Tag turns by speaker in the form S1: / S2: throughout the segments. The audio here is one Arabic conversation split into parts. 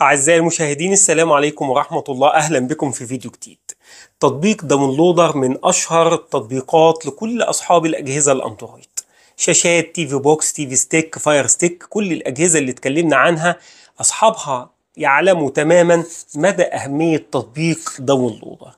S1: أعزائي المشاهدين السلام عليكم ورحمة الله أهلا بكم في فيديو جديد تطبيق داونلودر من أشهر التطبيقات لكل أصحاب الأجهزة الأندرويد شاشات تي في بوكس تي في ستيك فاير ستيك كل الأجهزة اللي اتكلمنا عنها أصحابها يعلموا تماما مدى أهمية تطبيق داونلودر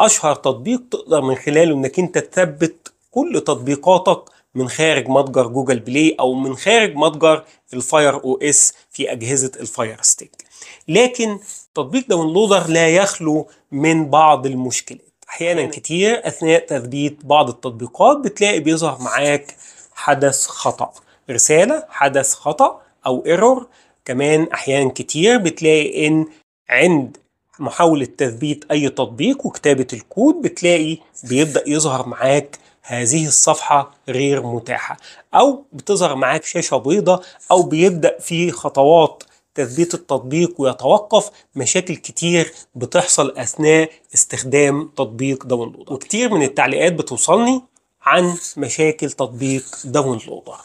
S1: أشهر تطبيق تقدر من خلاله أنك أنت تثبت كل تطبيقاتك من خارج متجر جوجل بلاي او من خارج متجر الفاير او اس في اجهزه الفاير ستيك لكن تطبيق داونلودر لا يخلو من بعض المشكلات احيانا كتير اثناء تثبيت بعض التطبيقات بتلاقي بيظهر معاك حدث خطا رساله حدث خطا او ايرور كمان احيانا كتير بتلاقي ان عند محاولة تثبيت أي تطبيق وكتابة الكود بتلاقي بيبدأ يظهر معاك هذه الصفحة غير متاحة أو بتظهر معاك شاشة بيضة أو بيبدأ في خطوات تثبيت التطبيق ويتوقف مشاكل كتير بتحصل أثناء استخدام تطبيق داونلودر وكتير من التعليقات بتوصلني عن مشاكل تطبيق داونلودر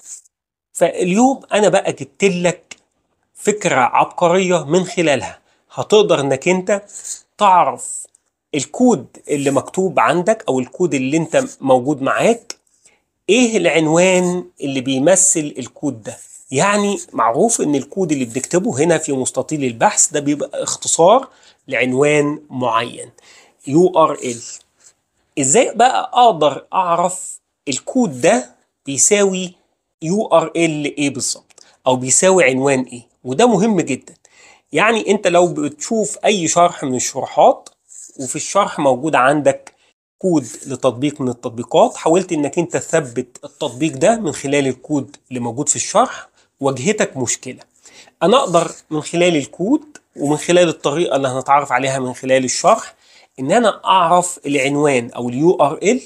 S1: فاليوم أنا بقى جبت لك فكرة عبقرية من خلالها هتقدر إنك أنت تعرف الكود اللي مكتوب عندك او الكود اللي انت موجود معاك ايه العنوان اللي بيمثل الكود ده يعني معروف ان الكود اللي بنكتبه هنا في مستطيل البحث ده بيبقى اختصار لعنوان معين URL ازاي بقى اقدر اعرف الكود ده بيساوي URL ايه بالظبط او بيساوي عنوان ايه وده مهم جدا يعني انت لو بتشوف اي شرح من الشروحات وفي الشرح موجود عندك كود لتطبيق من التطبيقات حاولت انك انت تثبت التطبيق ده من خلال الكود اللي موجود في الشرح واجهتك مشكله انا اقدر من خلال الكود ومن خلال الطريقه اللي هنتعرف عليها من خلال الشرح ان انا اعرف العنوان او اليو ار ال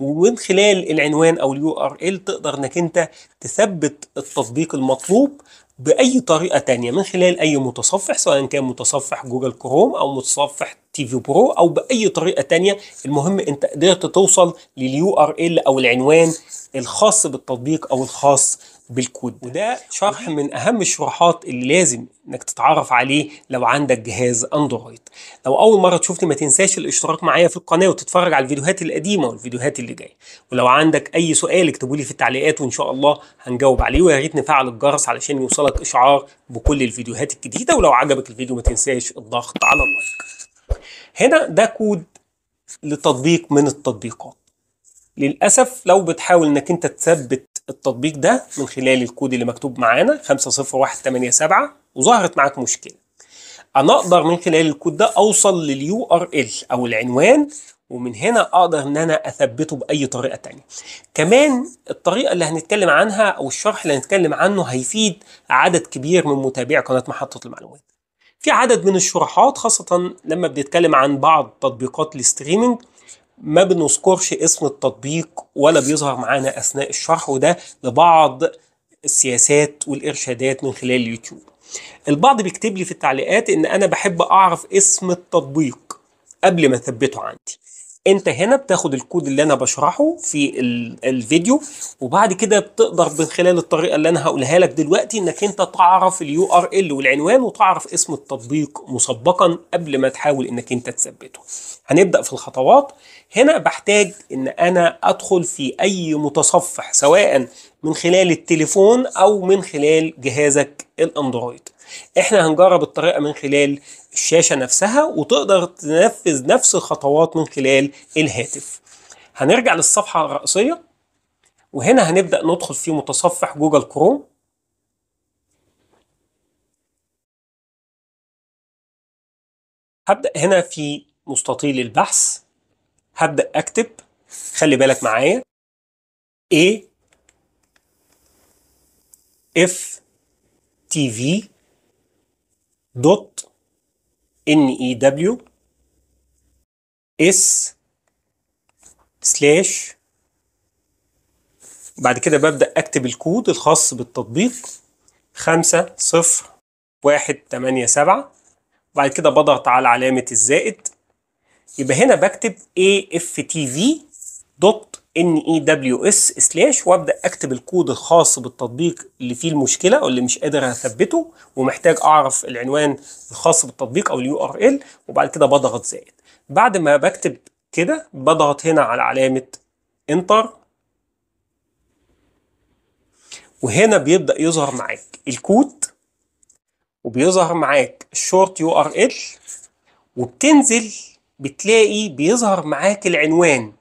S1: ومن خلال العنوان او اليو ار ال تقدر انك انت تثبت التطبيق المطلوب باي طريقه تانية من خلال اي متصفح سواء كان متصفح جوجل كروم او متصفح تي في برو او باي طريقه ثانيه المهم انت قدرت توصل لليو ار ال او العنوان الخاص بالتطبيق او الخاص بالكود وده شرح من اهم الشروحات اللي لازم انك تتعرف عليه لو عندك جهاز اندرويد لو اول مره تشوفني ما تنساش الاشتراك معايا في القناه وتتفرج على الفيديوهات القديمه والفيديوهات اللي جايه ولو عندك اي سؤال اكتبوا لي في التعليقات وان شاء الله هنجاوب عليه ويا ريت نفعل الجرس علشان يوصلك اشعار بكل الفيديوهات الجديده ولو عجبك الفيديو ما تنساش الضغط على اللايك هنا ده كود لتطبيق من التطبيقات للأسف لو بتحاول انك انت تثبت التطبيق ده من خلال الكود اللي مكتوب معانا 50187 وظهرت معاك مشكلة انا اقدر من خلال الكود ده اوصل لليو ار ال او العنوان ومن هنا اقدر ان انا اثبته باي طريقه تانية كمان الطريقه اللي هنتكلم عنها او الشرح اللي هنتكلم عنه هيفيد عدد كبير من متابعي قناه محطه المعلومات في عدد من الشروحات خاصة لما بنتكلم عن بعض تطبيقات الستريمينج ما بنذكرش اسم التطبيق ولا بيظهر معانا أثناء الشرح وده لبعض السياسات والإرشادات من خلال اليوتيوب البعض بيكتب لي في التعليقات إن أنا بحب أعرف اسم التطبيق قبل ما أثبته عندي انت هنا بتاخد الكود اللي انا بشرحه في الفيديو وبعد كده بتقدر من خلال الطريقه اللي انا هقولها لك دلوقتي انك انت تعرف اليو ار ال والعنوان وتعرف اسم التطبيق مسبقا قبل ما تحاول انك انت تثبته هنبدا في الخطوات هنا بحتاج ان انا ادخل في اي متصفح سواء من خلال التليفون او من خلال جهازك الاندرويد احنا هنجرب الطريقه من خلال الشاشه نفسها وتقدر تنفذ نفس الخطوات من خلال الهاتف هنرجع للصفحه الرئيسيه وهنا هنبدا ندخل في متصفح جوجل كروم هبدا هنا في مستطيل البحث هبدا اكتب خلي بالك معايا A F تي في دوت ان اي دبليو اس سلاش بعد كده ببدأ أكتب الكود الخاص بالتطبيق خمسة صفر واحد تمانية سبعة بعد كده بضغط على علامة الزائد يبقى هنا بكتب aftv دوت ان اي دبليو اس سلاش وابدا اكتب الكود الخاص بالتطبيق اللي فيه المشكله واللي مش قادر اثبته ومحتاج اعرف العنوان الخاص بالتطبيق او اليو ار ال وبعد كده بضغط زائد بعد ما بكتب كده بضغط هنا على علامه انتر وهنا بيبدا يظهر معاك الكود وبيظهر معاك الشورت يو ار ال وبتنزل بتلاقي بيظهر معاك العنوان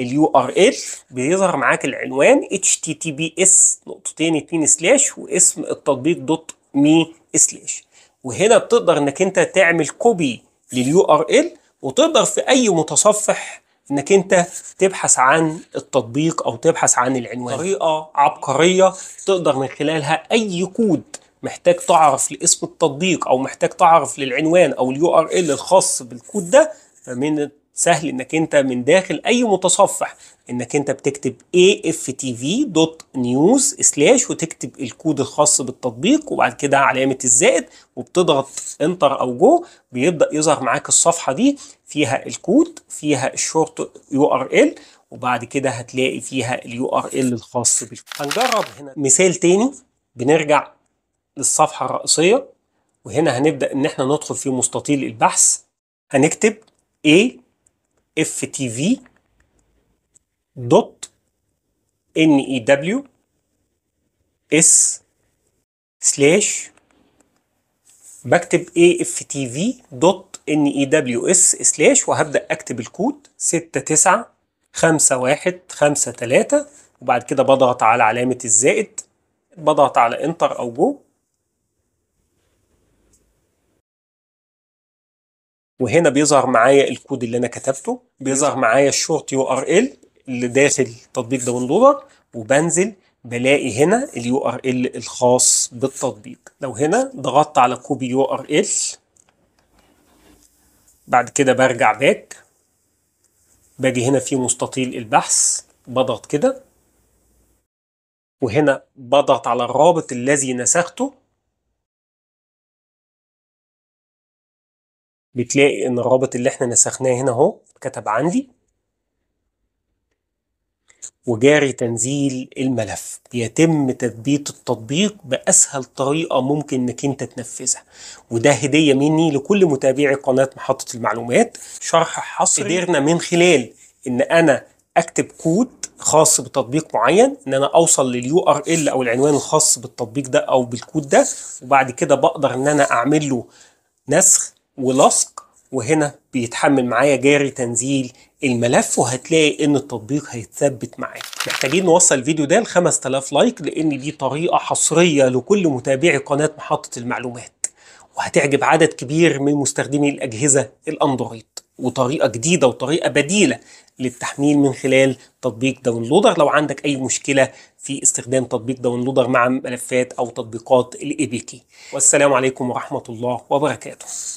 S1: اليو ار ال بيظهر معاك العنوان https نقطتين اتنين سلاش واسم التطبيق دوت مي سلاش وهنا بتقدر انك انت تعمل كوبي لليو ار ال وتقدر في اي متصفح انك انت تبحث عن التطبيق او تبحث عن العنوان طريقه عبقريه تقدر من خلالها اي كود محتاج تعرف لاسم التطبيق او محتاج تعرف للعنوان او اليو ار ال الخاص بالكود ده فمن سهل انك انت من داخل اي متصفح انك انت بتكتب aftvnews وتكتب الكود الخاص بالتطبيق وبعد كده علامة الزائد وبتضغط انتر او جو بيبدأ يظهر معاك الصفحة دي فيها الكود فيها الشورت يو ار ال وبعد كده هتلاقي فيها اليو ار ال الخاص بالكود هنجرب هنا مثال تاني بنرجع للصفحة الرئيسية وهنا هنبدأ ان احنا ندخل في مستطيل البحث هنكتب a اف تي في دوت ان اي دبليو اس سلاش بكتب aftv.news سلاش وهبدأ أكتب الكود 695153 وبعد كده بضغط على علامة الزائد بضغط على انتر أو جو وهنا بيظهر معايا الكود اللي انا كتبته بيظهر معايا الشورت يو ار ال اللي داخل تطبيق داونلودر وبنزل بلاقي هنا اليو ار ال الخاص بالتطبيق لو هنا ضغطت على كوبي يو ار ال بعد كده برجع باك باجي هنا في مستطيل البحث بضغط كده وهنا بضغط على الرابط الذي نسخته بتلاقي ان الرابط اللي احنا نسخناه هنا اهو كتب عندي وجاري تنزيل الملف يتم تثبيت التطبيق بأسهل طريقة ممكن انك انت تنفذها وده هدية مني لكل متابعي قناة محطة المعلومات شرح حصري قدرنا من خلال ان انا اكتب كود خاص بتطبيق معين ان انا اوصل لليو ار ال او العنوان الخاص بالتطبيق ده او بالكود ده وبعد كده بقدر ان انا اعمل له نسخ ولصق وهنا بيتحمل معايا جاري تنزيل الملف وهتلاقي ان التطبيق هيتثبت معاك محتاجين نوصل الفيديو ده ل 5000 لايك لان دي طريقه حصريه لكل متابعي قناه محطه المعلومات وهتعجب عدد كبير من مستخدمي الاجهزه الاندرويد وطريقه جديده وطريقه بديله للتحميل من خلال تطبيق داونلودر لو عندك اي مشكله في استخدام تطبيق داونلودر مع ملفات او تطبيقات الاي بي كي والسلام عليكم ورحمه الله وبركاته